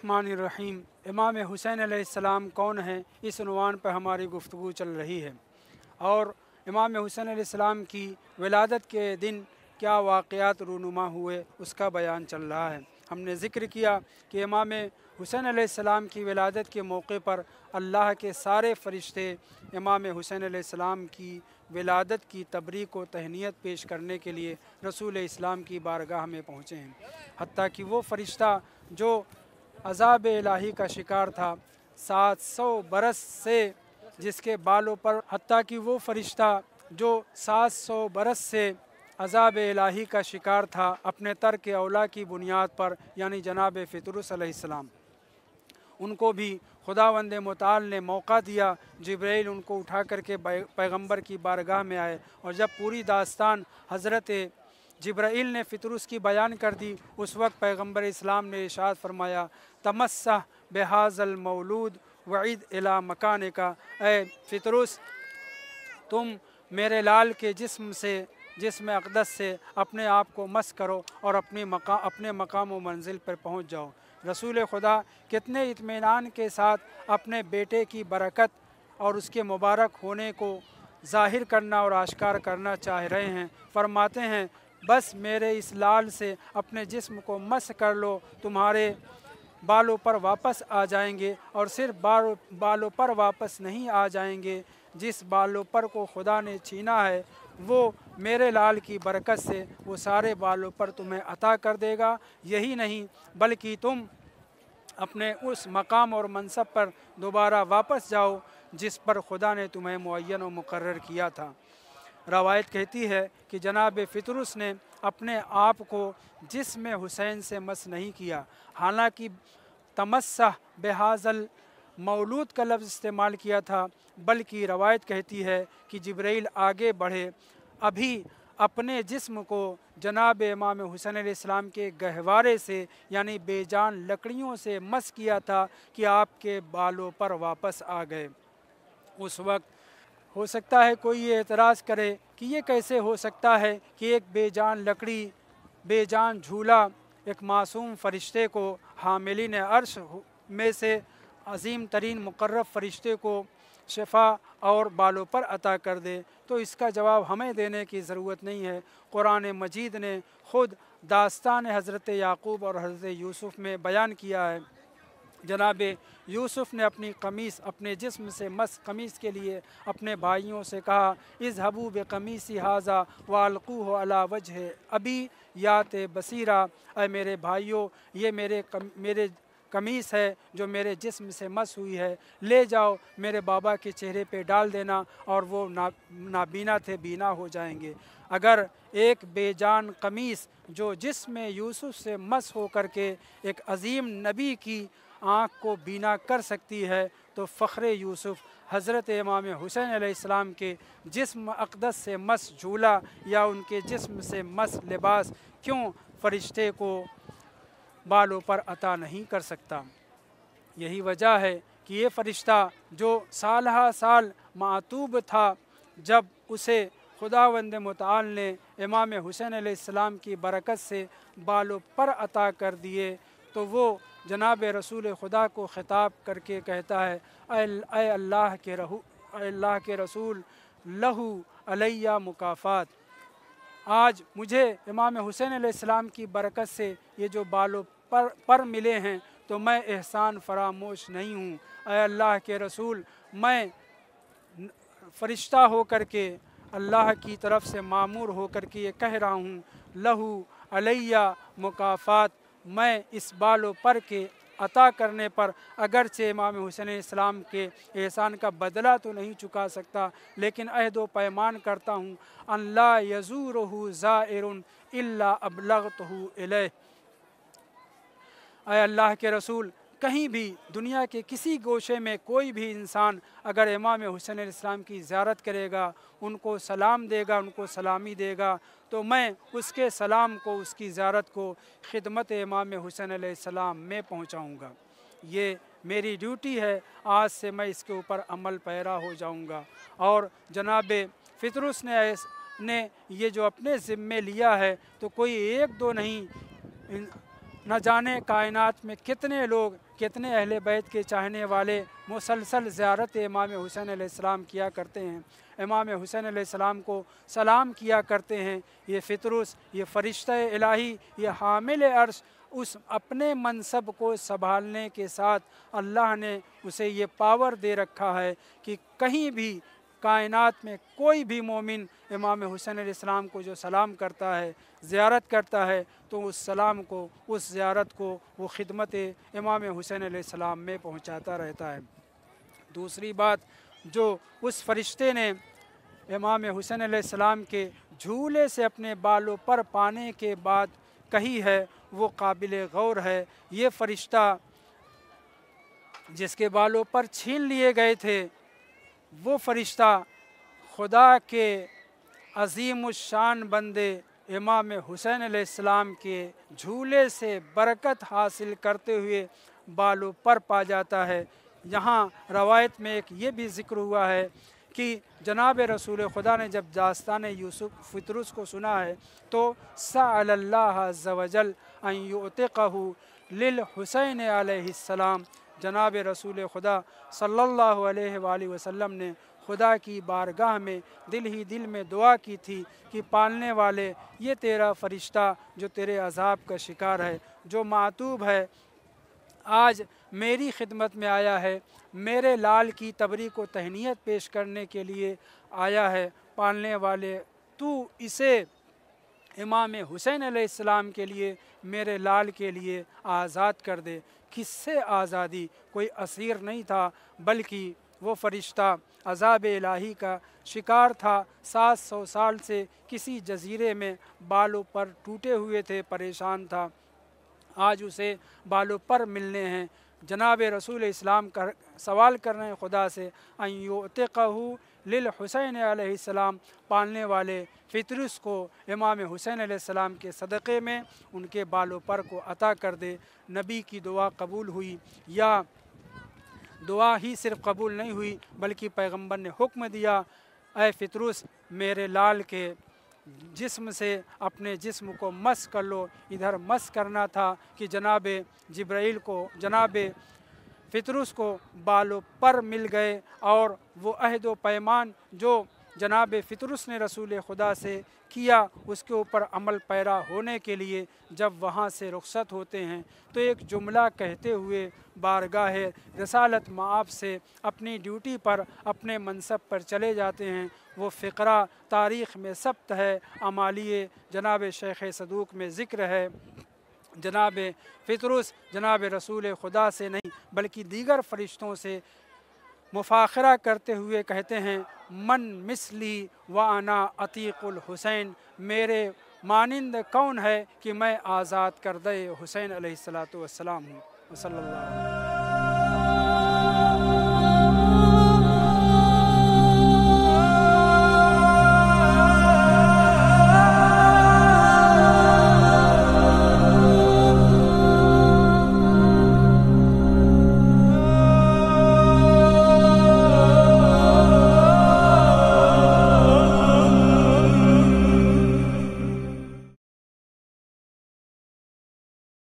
रहीम इमाम हुसैन आसमाम कौन है इस अनवान पर हमारी गुफ्तु चल रही है और इमाम हुसैन आसमाम की विलादत के दिन क्या वाक़ात रूनुमा हुए उसका बयान चल रहा है हमने ज़िक्र किया कि इमाम हुसैन आसमाम की विलादत के मौके पर अल्लाह के सारे फरिश्ते इमाम हुसैन आसमाम की विलादत की तबरी को तहनीत पेश करने के लिए रसूल इस्लाम की बारगाह में पहुँचे हैं हती कि वो फ़रिश्ता जो अजाब इलाही का शिकार था सात सौ बरस से जिसके बालों पर हती कि वो फरिश्ता जो सात सौ बरस से अजाब इलाही का शिकार था अपने के अवला की बुनियाद पर यानी जनाब फ़ितरसम उनको भी खुदा वंद मताल ने मौका दिया जब्रैल उनको उठा करके पैगम्बर की बारगाह में आए और जब पूरी दास्तान हज़रत जब्राइल ने फितरुस की बयान कर दी उस वक्त पैगम्बर इस्लाम ने इशाद फरमाया तमस्सा बेहाजल मौलूद वईद अला मकान का ए फितरुस तुम मेरे लाल के जिस्म से जिसम अकदस से अपने आप को मस करो और अपनी मका अपने मकाम व मंजिल पर पहुँच जाओ रसूल खुदा कितने इतमान के साथ अपने बेटे की बरकत और उसके मुबारक होने को ज़ाहिर करना और आश्कार करना चाह रहे हैं फरमाते हैं बस मेरे इस लाल से अपने जिस्म को मस कर लो तुम्हारे बालों पर वापस आ जाएंगे और सिर्फ बालों बालों पर वापस नहीं आ जाएंगे जिस बालों पर को खुदा ने छीना है वो मेरे लाल की बरकत से वो सारे बालों पर तुम्हें अता कर देगा यही नहीं बल्कि तुम अपने उस मकाम और मनसब पर दोबारा वापस जाओ जिस पर खुदा ने तुम्हें मुन व मुकर किया था रवायत कहती है कि जनाब फितरुस ने अपने आप को जिसम हुसैन से मस नहीं किया हालांकि तमस्सा बेहाजल मौलूद का लफ्ज़ इस्तेमाल किया था बल्कि रवायत कहती है कि जबरील आगे बढ़े अभी अपने जिस्म को जनाब इमाम हुसैन इस्लाम के गहवारे से यानी बेजान लकड़ियों से मस किया था कि आपके बालों पर वापस आ गए उस वक्त हो सकता है कोई ये एतराज़ करे कि ये कैसे हो सकता है कि एक बेजान लकड़ी बेजान झूला एक मासूम फरिश्ते को ने अर्श में से अजीम तरीन मुकर फरिश्ते को शफा और बालों पर अता कर दे तो इसका जवाब हमें देने की ज़रूरत नहीं है कुरान मजीद ने ख़ुद दास्तान हज़रत याकूब और हज़रत यूसुफ़ में बयान किया है जनाब यूसुफ ने अपनी कमीज़ अपने जिस्म से मस कमीज़ के लिए अपने भाइयों से कहा इस हबूब कमीसी हाजा वालकू अला वजह अभी यात बसीरा अ मेरे भाइयों ये मेरे कम, मेरे कमीज़ है जो मेरे जिस्म से मस हुई है ले जाओ मेरे बाबा के चेहरे पे डाल देना और वो ना नाबीना थे बीना हो जाएंगे अगर एक बेजान कमीज़ जो जिसमें यूसुफ से मस हो के एक अजीम नबी की आँख को बीना कर सकती है तो फ़ख्र यूसुफ़ हज़रत इमाम हुसैन इस्लाम के जिसम अकदस से मस झूला या उनके जिसम से मस लिबास क्यों फरिश्ते को बालों पर अता नहीं कर सकता यही वजह है कि ये फ़रिश्ता जो साल साल मातूब था जब उसे खुदावंद मताल ने इमाम हुसैन आसमाम की बरकत से बालों पर अता कर दिए तो वो जनाब रसूल खुदा को ख़िताब करके कहता है अय अल्लाह के रहू अल्लाह के रसूल लहू अलैया मुकाफ़ात आज मुझे इमाम हुसैन आसमाम की बरकत से ये जो बालों पर पर मिले हैं तो मैं एहसान फरामोश नहीं हूँ अल्लाह के रसूल मैं फ़रिश्ता हो कर के अल्लाह की तरफ से मामूर होकर के ये कह रहा हूँ लहू अलैया मुकाफ़ात मैं इस बालो पर के अता करने पर अगरचे इमाम हुसैन इस्लाम के एहसान का बदला तो नहीं चुका सकता लेकिन अहद व पैमान करता हूँ अल्ला यजूर ज़ायर अल्ला अबलगत अल्लाह के रसूल कहीं भी दुनिया के किसी गोशे में कोई भी इंसान अगर इमाम हुसैन इस्लाम की ज्यारत करेगा उनको सलाम देगा उनको सलामी देगा तो मैं उसके सलाम को उसकी ज़्यारत को खिदमत इमाम हुसैन सलाम में पहुँचाऊँगा ये मेरी ड्यूटी है आज से मैं इसके ऊपर अमल पैरा हो जाऊँगा और जनाब फितरुस ने ने ये जो अपने ज़िम्मे लिया है तो कोई एक दो नहीं न जाने कायनात में कितने लोग कितने अहले बैत के चाहने वाले मुसलसल ज़्यारत इमाम हुसैन सलाम किया करते हैं इमाम हुसैन सलाम को सलाम किया करते हैं ये फितरुस ये फ़रिश्त इलाही ये हामिल अर्श उस अपने मनसब को संभालने के साथ अल्लाह ने उसे ये पावर दे रखा है कि कहीं भी कायनात में कोई भी मोमिन इमाम हुसैन इस्लाम को जो सलाम करता है ज़्यारत करता है तो उस सलाम को उस ज़्यारत को वो ख़िदमत इमाम हुसैन इस्लाम में पहुँचाता रहता है दूसरी बात जो उस फरिश्ते ने इमाम हुसैन सलाम के झूले से अपने बालों पर पाने के बाद कही है वो काबिल गौर है ये फ़रिश्ता जिसके बालों पर छीन लिए गए थे वो फ़रिश्ता खुदा के अजीम शान बंदे इमाम हुसैन आसमाम के झूले से बरकत हासिल करते हुए बालों पर पा जाता है यहाँ रवायत में एक ये भी ज़िक्र हुआ है कि जनाब रसूल खुदा ने जब दास्तान यूसुफ फितरुस को सुना है तो सल्ला जवजल अयुतकू लिल हुसैन आसमाम जनाब रसूल खुदा सल्लल्लाहु अलैहि वसल्लम ने खुदा की बारगाह में दिल ही दिल में दुआ की थी कि पालने वाले ये तेरा फरिश्ता जो तेरे अजाब का शिकार है जो मातूब है आज मेरी खिदमत में आया है मेरे लाल की तबरी को तहनीत पेश करने के लिए आया है पालने वाले तू इसे इमाम हुसैन आसमाम के लिए मेरे लाल के लिए आज़ाद कर दे किससे आज़ादी कोई असीर नहीं था बल्कि वो फरिश्ता अजाब इलाही का शिकार था सात सौ साल से किसी जजीरे में बालों पर टूटे हुए थे परेशान था आज उसे बालों पर मिलने हैं जनाब रसूल इस्लाम कर सवाल कर रहे हैं खुदा से अयुतकहू लिल हुसैन आसमाम पालने वाले फितरस को इमाम हुसैन आसमाम के सदक़े में उनके बालों पर को अता कर दे नबी की दुआ कबूल हुई या दुआ ही सिर्फ कबूल नहीं हुई बल्कि पैगंबर ने हुक्म दिया ए फितरस मेरे लाल के जिस्म से अपने जिस्म को मस कर लो इधर मस करना था कि जनाब जब्राइल को जनाब फितरुस को बालों पर मिल गए और वो अहद व पैमान जो जनाब फितरुस ने रसूल खुदा से किया उसके ऊपर अमल पैरा होने के लिए जब वहाँ से रुख्सत होते हैं तो एक जुमला कहते हुए बारगाह रसालत माप से अपनी ड्यूटी पर अपने मनसब पर चले जाते हैं वो फ़िक्रा तारीख़ में सप्त है अमालिए जनाब शेख सदूक में ज़िक्र है जनाब फितरुस जनाब रसूल खुदा से नहीं बल्कि दीगर फरिश्तों से मुफाखरा करते हुए कहते हैं मन मिसली व आना अतीकुल हुसैन मेरे मानंद कौन है कि मैं आज़ाद कर दे हुसैन सलात वसलाम हूँ वसल